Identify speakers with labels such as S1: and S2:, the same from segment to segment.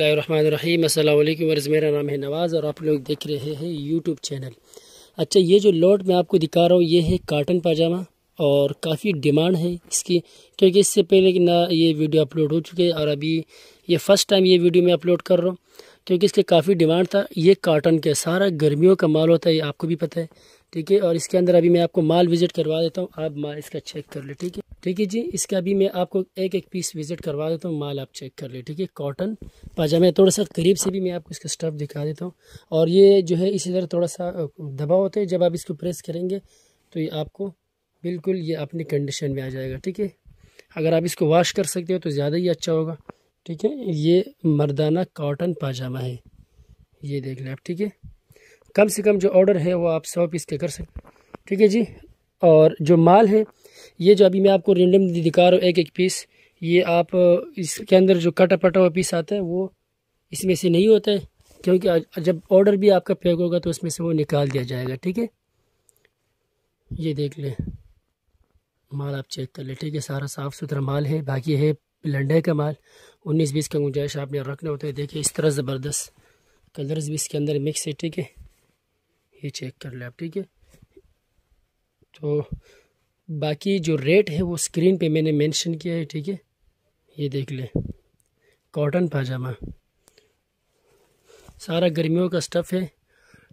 S1: रहीम अल्लाम वर्ज़ मेरा नाम है नवाज़ और आप लोग देख रहे हैं यूट्यूब चैनल अच्छा ये जो लोट मैं आपको दिखा रहा हूँ ये है काटन पाजामा और काफ़ी डिमांड है इसकी क्योंकि इससे पहले कि ना ये वीडियो अपलोड हो चुके और अभी ये फ़र्स्ट टाइम ये वीडियो मैं अपलोड कर रहा हूँ क्योंकि इसके काफ़ी डिमांड था ये काटन के सारा गर्मियों का माल होता है ये आपको भी पता है ठीक है और इसके अंदर अभी मैं आपको माल विज़िट करवा देता हूँ आप माल इसका चेक कर लें ठीक है ठीक है जी इसका भी मैं आपको एक एक पीस विजिट करवा देता हूँ माल आप चेक कर ले ठीक है कॉटन पाजामा थोड़ा सा करीब से भी मैं आपको इसका स्टफ़ दिखा देता हूँ और ये जो है इसी तरह थोड़ा सा दबा होता है जब आप इसको प्रेस करेंगे तो ये आपको बिल्कुल ये अपनी कंडीशन में आ जाएगा ठीक है अगर आप इसको वॉश कर सकते हो तो ज़्यादा ही अच्छा होगा ठीक है ये मर्दाना कॉटन पाजामा है ये देख लें आप ठीक है कम से कम जो ऑर्डर है वो आप सौ पीस के कर सकते ठीक है जी और जो माल है ये जो अभी मैं आपको रेंडम दिखा रहा हूँ एक एक पीस ये आप इसके अंदर जो कटा पटा हुआ पीस आता है वो इसमें से नहीं होता है क्योंकि जब ऑर्डर भी आपका पैक होगा तो उसमें से वो निकाल दिया जाएगा ठीक है ये देख लें माल आप चेक कर लें ठीक है सारा साफ़ सुथरा माल है बाकी है लंडे का माल उन्नीस बीस का गुंजाइश आपने रखना होता है देखिए इस तरह ज़बरदस्त कलर्स भी इसके अंदर मिक्स है ठीक है ये चेक कर लें आप ठीक है तो बाकी जो रेट है वो स्क्रीन पे मैंने मेंशन किया है ठीक है ये देख लें कॉटन पाजामा सारा गर्मियों का स्टफ़ है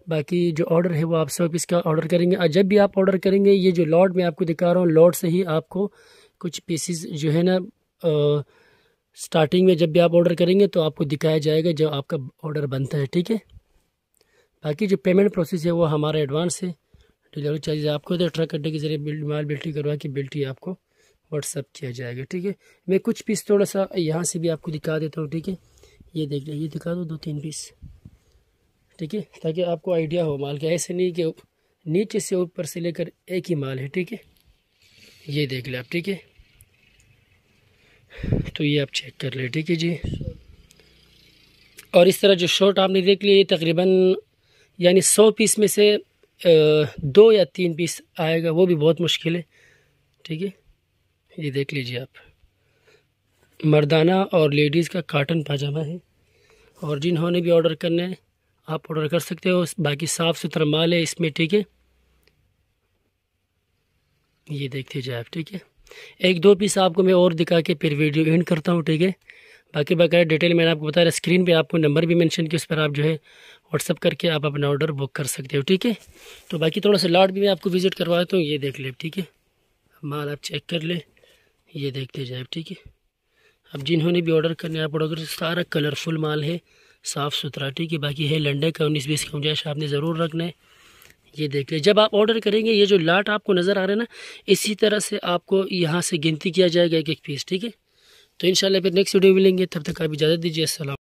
S1: बाकी जो ऑर्डर है वो आप सब इसका ऑर्डर करेंगे और जब भी आप ऑर्डर करेंगे ये जो लॉट मैं आपको दिखा रहा हूँ लॉट से ही आपको कुछ पीसीस जो है ना स्टार्टिंग में जब भी आप ऑर्डर करेंगे तो आपको दिखाया जाएगा जब आपका ऑर्डर बनता है ठीक है बाकी जो पेमेंट प्रोसेस है वो हमारा एडवांस है डिलीवरी तो चार्जेस आपको तो ट्रक अड्डे के जरिए माल बिल्टी करवा के बिल्टी आपको व्हाट्सअप किया जाएगा ठीक है मैं कुछ पीस थोड़ा सा यहाँ से भी आपको दिखा देता हूँ ठीक है ये देख लें ये दिखा दो दो तीन पीस ठीक है ताकि आपको आइडिया हो माल का ऐसे नहीं कि नीचे से ऊपर से लेकर एक ही माल है ठीक है ये देख लें आप ठीक है तो ये आप चेक कर लें ठीक है जी और इस तरह जो शर्ट आपने देख लिया ये तकरीबन यानी सौ पीस में से दो या तीन पीस आएगा वो भी बहुत मुश्किल है ठीक है ये देख लीजिए आप मर्दाना और लेडीज़ का काटन पाजामा है और जिन्होंने भी ऑर्डर करना है आप ऑर्डर कर सकते हो बाकी साफ़ सुथरा माल है इसमें ठीक है ये देख लीजिए आप ठीक है एक दो पीस आपको मैं और दिखा के फिर वीडियो एंड करता हूँ ठीक है बाकी बाकायदा डिटेल मैंने आपको बताया स्क्रीन पे आपको नंबर भी मेंशन किया उस पर आप जो है व्हाट्सअप करके आप अपना ऑर्डर बुक कर सकते हो ठीक है तो बाकी थोड़ा सा लाट भी मैं आपको विज़िट करवाता हूँ तो ये देख ले ठीक है माल आप चेक कर ले ये देखते जाए ठीक है अब जिन्होंने भी ऑर्डर करने आप ऑर्डर तो सारा कलरफुल माल है साफ़ सुथरा ठीक है बाकी है लंडे का उन्नीस बीस की गुंजाइश आपने ज़रूर रखना है ये देख लें जब आप ऑर्डर करेंगे ये जो लाट आपको नज़र आ रहा है ना इसी तरह से आपको यहाँ से गिनती किया जाएगा एक एक पीस ठीक है तो इन फिर नेक्स्ट वीडियो मिलेंगे तब तक आप इजाज़त दीजिए असल